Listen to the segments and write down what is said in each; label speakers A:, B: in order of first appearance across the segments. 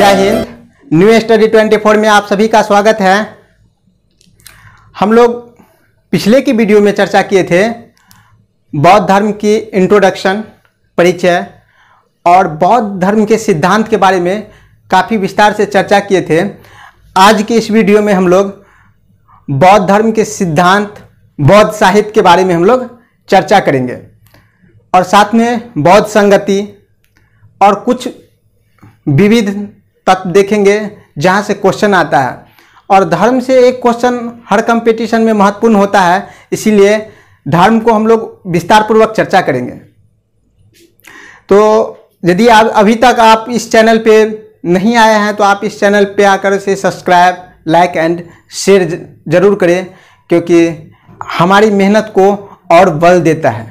A: जय Hind new study 24 में आप सभी का स्वागत है हम लोग पिछले की वीडियो में चर्चा किए थे बौद्ध धर्म की इंट्रोडक्शन परिचय और बौद्ध धर्म के सिद्धांत के बारे में काफ़ी विस्तार से चर्चा किए थे आज की इस वीडियो में हम लोग बौद्ध धर्म के सिद्धांत बौद्ध साहित्य के बारे में हम लोग चर्चा करेंगे और साथ में बौद्ध संगति और कुछ विविध तत्व देखेंगे जहाँ से क्वेश्चन आता है और धर्म से एक क्वेश्चन हर कंपटीशन में महत्वपूर्ण होता है इसीलिए धर्म को हम लोग विस्तार पूर्वक चर्चा करेंगे तो यदि आप अभी तक आप इस चैनल पे नहीं आए हैं तो आप इस चैनल पे आकर से सब्सक्राइब लाइक एंड शेयर जरूर करें क्योंकि हमारी मेहनत को और बल देता है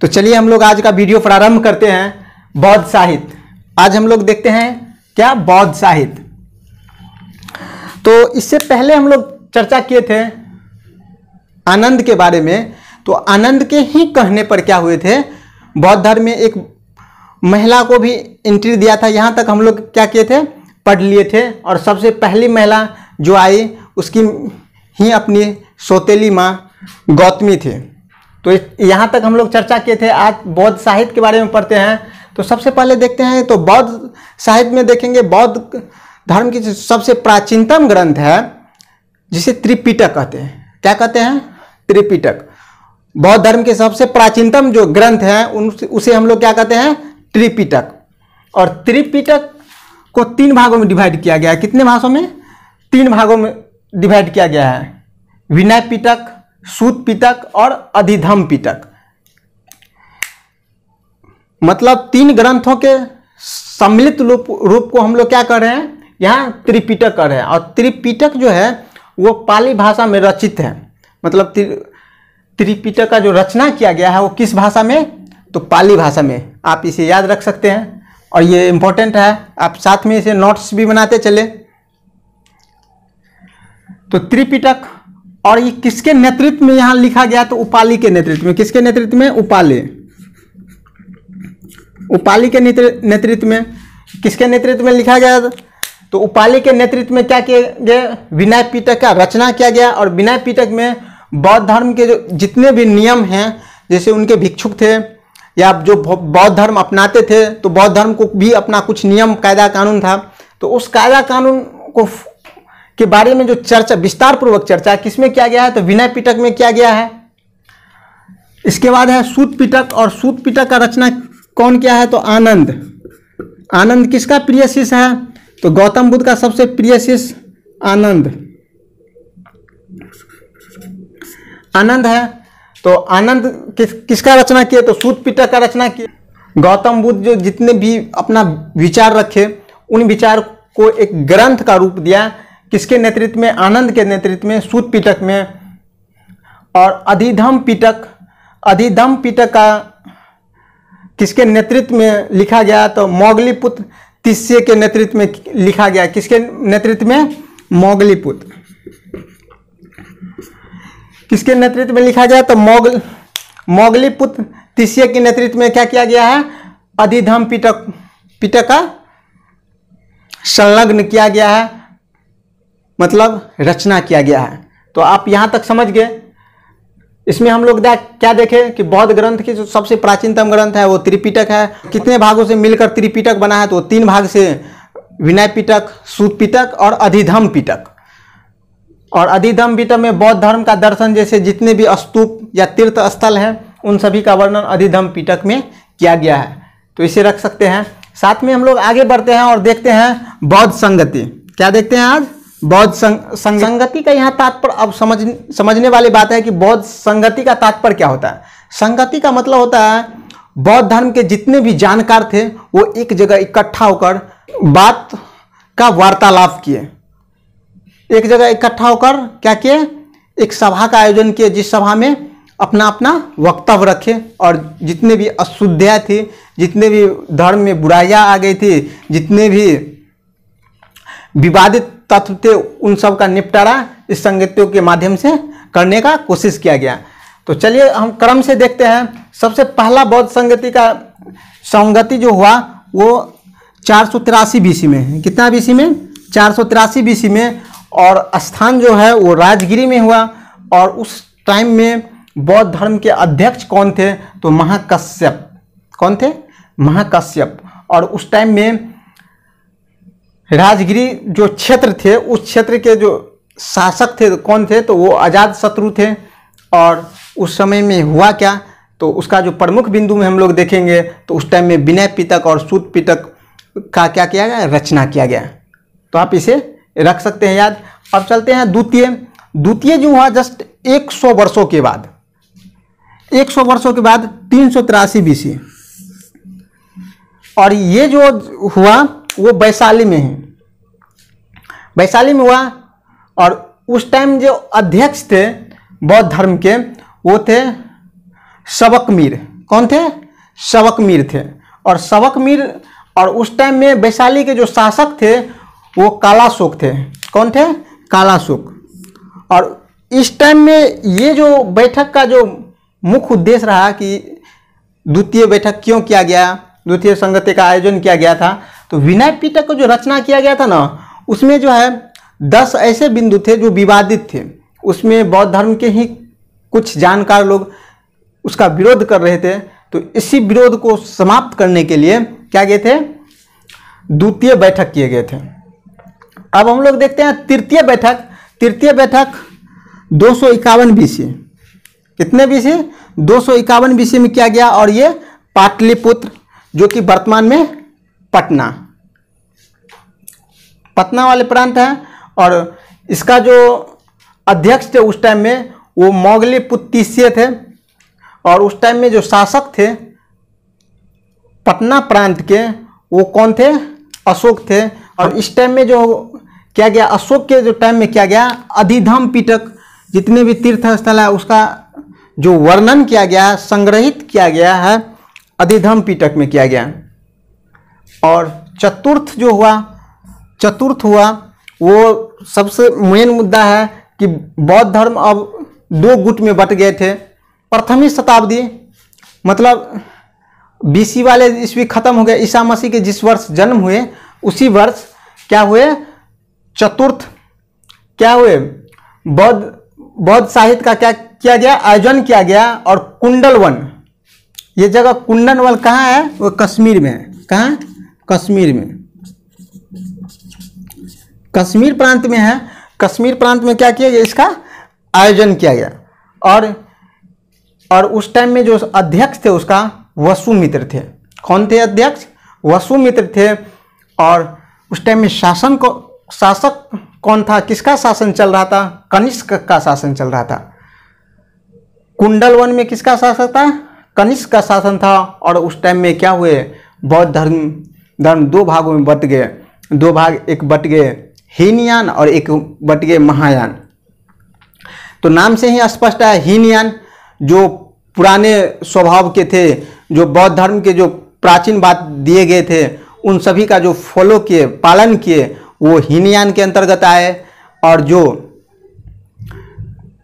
A: तो चलिए हम लोग आज का वीडियो प्रारंभ करते हैं बौद्ध साहित्य आज हम लोग देखते हैं क्या बौद्ध साहित्य तो इससे पहले हम लोग चर्चा किए थे आनंद के बारे में तो आनंद के ही कहने पर क्या हुए थे बौद्ध धर्म में एक महिला को भी एंट्री दिया था यहाँ तक हम लोग क्या किए थे पढ़ लिए थे और सबसे पहली महिला जो आई उसकी ही अपनी सोतेली माँ गौतमी थी तो यहाँ तक हम लोग चर्चा किए थे आज बौद्ध साहित्य के बारे में पढ़ते हैं तो सबसे पहले देखते हैं तो बौद्ध साहित्य में देखेंगे बौद्ध धर्म की सबसे प्राचीनतम ग्रंथ है जिसे त्रिपिटक कहते हैं क्या कहते हैं त्रिपिटक बौद्ध धर्म के सबसे प्राचीनतम जो ग्रंथ है उन उसे हम लोग क्या कहते हैं त्रिपिटक और त्रिपिटक को तीन भागों में डिवाइड किया गया है कितने भाषों में तीन भागों में डिवाइड किया गया है विनय पिटक सूत पिटक और अधिधम पिटक मतलब तीन ग्रंथों के सम्मिलित रूप रूप को हम लोग क्या कर रहे हैं यहाँ त्रिपिटक कर रहे हैं और त्रिपिटक जो है वो पाली भाषा में रचित है मतलब त्रिपिटक का जो रचना किया गया है वो किस भाषा में तो पाली भाषा में आप इसे याद रख सकते हैं और ये इम्पोर्टेंट है आप साथ में इसे नोट्स भी बनाते चले तो त्रिपिटक और ये किसके नेतृत्व में यहाँ लिखा गया तो उपाली के नेतृत्व में किसके नेतृत्व में उपाली उपाली के नेतृत्व में किसके नेतृत्व में लिखा गया तो उपाली के नेतृत्व में क्या किया गया विनय पीटक का रचना किया गया और विनय पीटक में बौद्ध धर्म के जो जितने भी नियम हैं जैसे उनके भिक्षुक थे या जो बौद्ध धर्म अपनाते थे तो बौद्ध धर्म को भी अपना कुछ नियम कायदा कानून था तो उस कायदा कानून को के बारे में जो चर्चा विस्तार पूर्वक चर्चा किसमें किया गया है तो विनय पीटक में किया गया है इसके बाद है सूत पीटक और सूत पीटक का रचना कौन क्या है तो आनंद आनंद किसका प्रिय शिष्य है तो गौतम बुद्ध का सबसे प्रिय शिष्य आनंद आनंद है तो आनंद किस किसका रचना किए तो सूत पिटक का रचना किए गौतम बुद्ध जो जितने भी अपना विचार रखे उन विचार को एक ग्रंथ का रूप दिया किसके नेतृत्व में आनंद के नेतृत्व में सूत पिटक में और अधिधम पिटक अधिधम पिटक का किसके नेतृत्व में लिखा गया तो मोगलीपुत्र तिस्से के नेतृत्व में लिखा गया किसके नेतृत्व में मोगलीपुत्र किसके नेतृत्व में लिखा गया तो मोगल मोगली पुत्र के नेतृत्व में क्या किया गया है अधिधम पिटक पिटक का संलग्न किया गया है मतलब रचना किया गया है तो आप यहां तक समझ गए इसमें हम लोग क्या देखें कि बौद्ध ग्रंथ की जो सबसे प्राचीनतम ग्रंथ है वो त्रिपिटक है कितने भागों से मिलकर त्रिपिटक बना है तो तीन भाग से विनय पिटक सूत पिटक और अधिधम पिटक और अधिधम पिटक में बौद्ध धर्म का दर्शन जैसे जितने भी स्तूप या तीर्थ स्थल हैं उन सभी का वर्णन अधिधम पिटक में किया गया है तो इसे रख सकते हैं साथ में हम लोग आगे बढ़ते हैं और देखते हैं बौद्ध संगति क्या देखते हैं आज बौद्ध संग, संग, संगति का यहाँ तात्पर्य अब समझ समझने वाली बात है कि बौद्ध संगति का तात्पर्य क्या होता है संगति का मतलब होता है बौद्ध धर्म के जितने भी जानकार थे वो एक जगह इकट्ठा होकर बात का वार्तालाप किए एक जगह इकट्ठा होकर क्या किए एक सभा का आयोजन किए जिस सभा में अपना अपना वक्तव्य रखे और जितने भी अशुद्धियाँ थी जितने भी धर्म में बुराइयाँ आ गई थी जितने भी विवादित तत्व थे उन सब का निपटारा इस संगतियों के माध्यम से करने का कोशिश किया गया तो चलिए हम क्रम से देखते हैं सबसे पहला बौद्ध संगति का संगति जो हुआ वो चार सौ तिरासी बीसी में कितना बीसी में चार सौ तिरासी बीसी में और स्थान जो है वो राजगिरी में हुआ और उस टाइम में बौद्ध धर्म के अध्यक्ष कौन थे तो महाकश्यप कौन थे महाकश्यप और उस टाइम में राजगिरी जो क्षेत्र थे उस क्षेत्र के जो शासक थे कौन थे तो वो आज़ाद शत्रु थे और उस समय में हुआ क्या तो उसका जो प्रमुख बिंदु में हम लोग देखेंगे तो उस टाइम में विनय पीतक और सूत पीतक का क्या किया गया रचना किया गया तो आप इसे रख सकते हैं याद अब चलते हैं द्वितीय द्वितीय जो हुआ जस्ट 100 वर्षों के बाद 100 वर्षों के बाद तीन सौ बीसी और ये जो हुआ वो वैशाली में है वैशाली में हुआ और उस टाइम जो अध्यक्ष थे बौद्ध धर्म के वो थे सबक मीर कौन थे सबक मीर थे और सबक मीर और उस टाइम में वैशाली के जो शासक थे वो कालाशोक थे कौन थे कालाशोक और इस टाइम में ये जो बैठक का जो मुख्य उद्देश्य रहा कि द्वितीय बैठक क्यों किया गया द्वितीय संगति का आयोजन किया गया था तो विनय पीटक को जो रचना किया गया था ना उसमें जो है दस ऐसे बिंदु थे जो विवादित थे उसमें बौद्ध धर्म के ही कुछ जानकार लोग उसका विरोध कर रहे थे तो इसी विरोध को समाप्त करने के लिए क्या गए थे द्वितीय बैठक किए गए थे अब हम लोग देखते हैं तृतीय बैठक तृतीय बैठक दो सौ इक्यावन बीसी कितने बीसी दो सौ इक्यावन में किया गया और ये पाटलिपुत्र जो कि वर्तमान में पटना पटना वाले प्रांत हैं और इसका जो अध्यक्ष थे उस टाइम में वो मोगली पुत्तीसीय थे और उस टाइम में जो शासक थे पटना प्रांत के वो कौन थे अशोक थे और इस टाइम में जो क्या गया अशोक के जो टाइम में क्या गया अधिधम पीटक जितने भी तीर्थ स्थल है उसका जो वर्णन किया गया है संग्रहित किया गया है अधिधम पीटक में किया गया और चतुर्थ जो हुआ चतुर्थ हुआ वो सबसे मेन मुद्दा है कि बौद्ध धर्म अब दो गुट में बट गए थे प्रथमी शताब्दी मतलब बीसी वाले ईस्वी खत्म हो गए ईसा मसीह के जिस वर्ष जन्म हुए उसी वर्ष क्या हुए चतुर्थ क्या हुए बौद्ध बौद्ध साहित्य का क्या किया गया आयोजन किया गया और कुंडलवन वन ये जगह कुंडन वन कहाँ है वो कश्मीर में है कहाँ कश्मीर में कश्मीर प्रांत में है कश्मीर प्रांत में क्या किया गया इसका आयोजन किया गया और और उस टाइम में जो अध्यक्ष थे उसका वसुमित्र थे कौन थे अध्यक्ष वसुमित्र थे और उस टाइम में शासन को शासक कौन था किसका शासन चल रहा था कनिष्क का शासन चल रहा था कुंडल वन में किसका शासक था कनिष्क का शासन था और उस टाइम में क्या हुए बौद्ध धर्म धर्म दो भागों में बट गए दो भाग एक बट गए हीनयान और एक बट गए महायान तो नाम से ही स्पष्ट है हीनयान जो पुराने स्वभाव के थे जो बौद्ध धर्म के जो प्राचीन बात दिए गए थे उन सभी का जो फॉलो किए पालन किए वो हीनयान के अंतर्गत आए और जो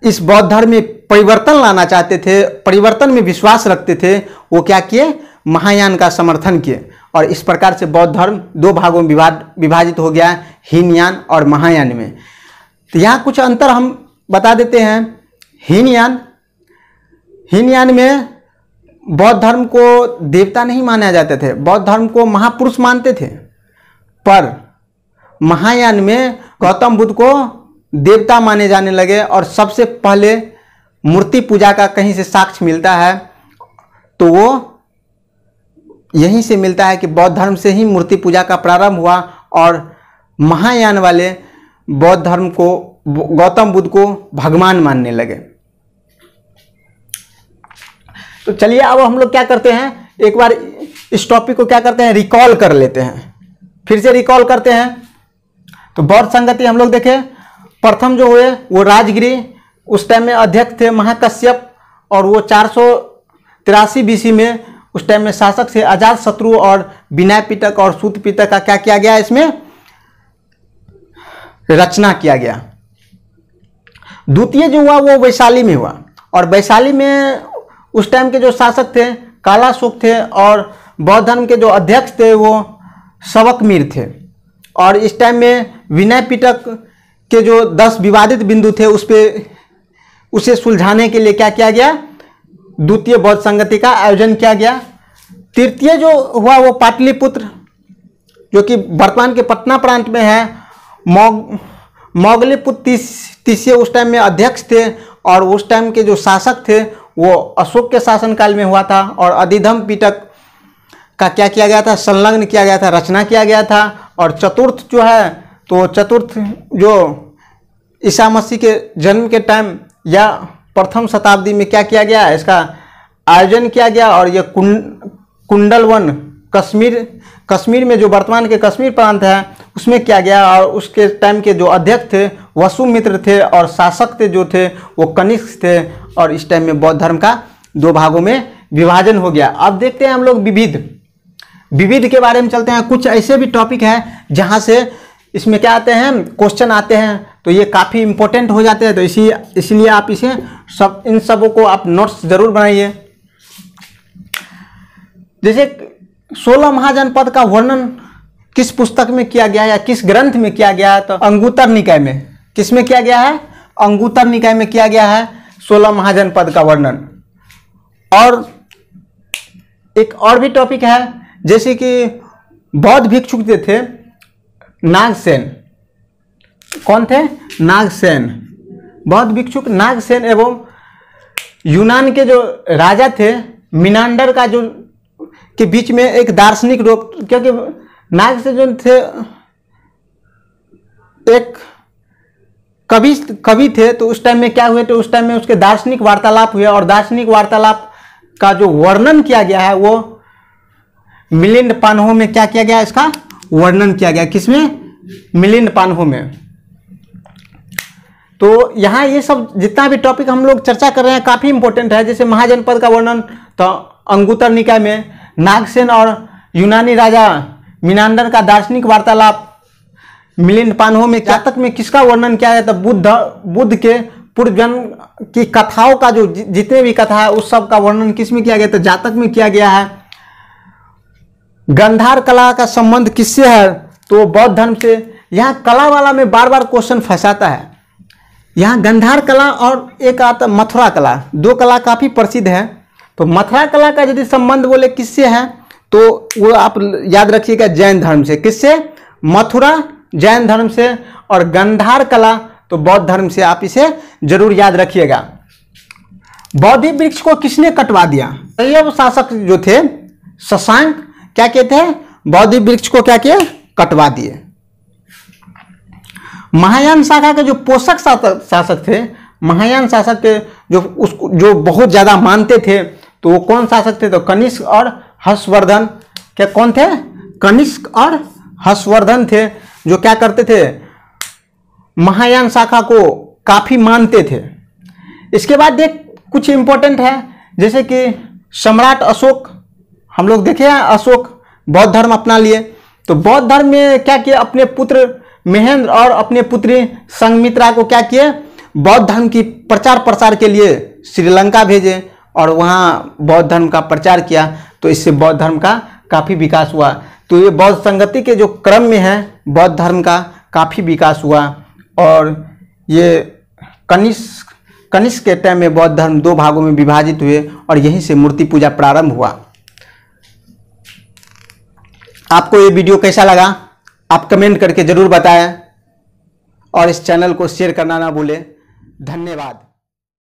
A: इस बौद्ध धर्म में परिवर्तन लाना चाहते थे परिवर्तन में विश्वास रखते थे वो क्या किए महायान का समर्थन किए और इस प्रकार से बौद्ध धर्म दो भागों में विभाद विभाजित हो गया है हीनयान और महायान में तो यहाँ कुछ अंतर हम बता देते हैं हीनयान हीनयान में बौद्ध धर्म को देवता नहीं माना जाते थे बौद्ध धर्म को महापुरुष मानते थे पर महायान में गौतम बुद्ध को देवता माने जाने लगे और सबसे पहले मूर्ति पूजा का कहीं से साक्ष्य मिलता है तो वो यहीं से मिलता है कि बौद्ध धर्म से ही मूर्ति पूजा का प्रारंभ हुआ और महायान वाले बौद्ध धर्म को गौतम बुद्ध को भगवान मानने लगे तो चलिए अब हम लोग क्या करते हैं एक बार इस टॉपिक को क्या करते हैं रिकॉल कर लेते हैं फिर से रिकॉल करते हैं तो बौद्ध संगति हम लोग देखें प्रथम जो हुए वो राजगिरी उस टाइम में अध्यक्ष थे महाकश्यप और वो चार सौ तिरासी बीसी में उस टाइम में शासक से अजात शत्रु और विनय पिटक और सूत पीटक का क्या किया गया इसमें रचना किया गया द्वितीय जो हुआ वो वैशाली में हुआ और वैशाली में उस टाइम के जो शासक थे काला सुख थे और बौद्ध धर्म के जो अध्यक्ष थे वो सबक मीर थे और इस टाइम में विनय पिटक के जो दस विवादित बिंदु थे उस पर उसे सुलझाने के लिए क्या किया गया द्वितीय बौद्ध संगति का आयोजन किया गया तृतीय जो हुआ वो पाटलिपुत्र जो कि वर्तमान के पटना प्रांत में है मौगली मौगलीपुत्र तीसरे उस टाइम में अध्यक्ष थे और उस टाइम के जो शासक थे वो अशोक के शासनकाल में हुआ था और अधिधम पीटक का क्या किया गया था संलग्न किया गया था रचना किया गया था और चतुर्थ जो है तो चतुर्थ जो ईसा मसीह के जन्म के टाइम या प्रथम शताब्दी में क्या किया गया इसका आयोजन किया गया और यह कुंड कुंडल वन कश्मीर कश्मीर में जो वर्तमान के कश्मीर प्रांत है उसमें किया गया और उसके टाइम के जो अध्यक्ष थे वसुमित्र थे और शासक थे जो थे वो कनिष्क थे और इस टाइम में बौद्ध धर्म का दो भागों में विभाजन हो गया अब देखते हैं हम लोग विविध विविध के बारे में चलते हैं कुछ ऐसे भी टॉपिक हैं जहाँ से इसमें क्या आते हैं क्वेश्चन आते हैं तो ये काफ़ी इम्पोर्टेंट हो जाते हैं तो इसी इसलिए आप इसे सब इन सबों को आप नोट्स ज़रूर बनाइए जैसे सोलह महाजनपद का वर्णन किस पुस्तक में किया गया है या किस ग्रंथ में किया गया है तो अंगूतर निकाय में किस में किया गया है अंगूतर निकाय में किया गया है सोलह महाजनपद का वर्णन और एक और भी टॉपिक है जैसे कि बौद्ध भिक्षुक जो थे नागसेन कौन थे नागसेन बहुत भिक्षुक नागसेन एवं यूनान के जो राजा थे मिनांडर का जो के बीच में एक दार्शनिक रूप क्योंकि नागसेन जो थे एक कवि कवि थे तो उस टाइम में क्या हुए तो उस टाइम में उसके दार्शनिक वार्तालाप हुए और दार्शनिक वार्तालाप का जो वर्णन किया गया है वो मिलिंद पानहो में क्या किया गया इसका वर्णन किया गया किसमें मिलिंद पानहो में तो यहाँ ये सब जितना भी टॉपिक हम लोग चर्चा कर रहे हैं काफ़ी इंपॉर्टेंट है जैसे महाजनपद का वर्णन तो अंगुतर निकाय में नागसेन और यूनानी राजा मिनांडर का दार्शनिक वार्तालाप मिलिंद पानहो में जातक में किसका वर्णन किया है तो बुद्ध बुद्ध के पूर्वजन की कथाओं का जो जितने भी कथा है उस सब का वर्णन किस में किया गया तो जातक में किया गया है गंधार कला का संबंध किससे है तो बौद्ध धर्म से यहाँ कला वाला में बार बार क्वेश्चन फंसाता है यहाँ गंधार कला और एक आता मथुरा कला दो कला काफ़ी प्रसिद्ध है तो मथुरा कला का यदि संबंध बोले किससे है तो वो आप याद रखिएगा जैन धर्म से किससे मथुरा जैन धर्म से और गंधार कला तो बौद्ध धर्म से आप इसे जरूर याद रखिएगा बौद्ध वृक्ष को किसने कटवा दिया सैयव शासक जो थे शशांक क्या कहते हैं बौद्ध वृक्ष को क्या किए कटवा दिए महायान शाखा के जो पोषक शासक थे महायान शासक के जो उसको जो बहुत ज़्यादा मानते थे तो वो कौन शासक थे तो कनिष्क और हर्षवर्धन क्या कौन थे कनिष्क और हर्षवर्धन थे जो क्या करते थे महायान शाखा को काफ़ी मानते थे इसके बाद एक कुछ इम्पोर्टेंट है जैसे कि सम्राट अशोक हम लोग देखे हैं अशोक बौद्ध धर्म अपना लिए तो बौद्ध धर्म में क्या किया अपने पुत्र महेंद्र और अपने पुत्री संगमित्रा को क्या किए बौद्ध धर्म की प्रचार प्रसार के लिए श्रीलंका भेजे और वहाँ बौद्ध धर्म का प्रचार किया तो इससे बौद्ध धर्म का काफ़ी विकास हुआ तो ये बौद्ध संगति के जो क्रम में है बौद्ध धर्म का काफ़ी विकास हुआ और ये कनिष्क कनिष्क के टाइम में बौद्ध धर्म दो भागों में विभाजित हुए और यहीं से मूर्ति पूजा प्रारंभ हुआ आपको ये वीडियो कैसा लगा आप कमेंट करके ज़रूर बताएं और इस चैनल को शेयर करना ना भूलें धन्यवाद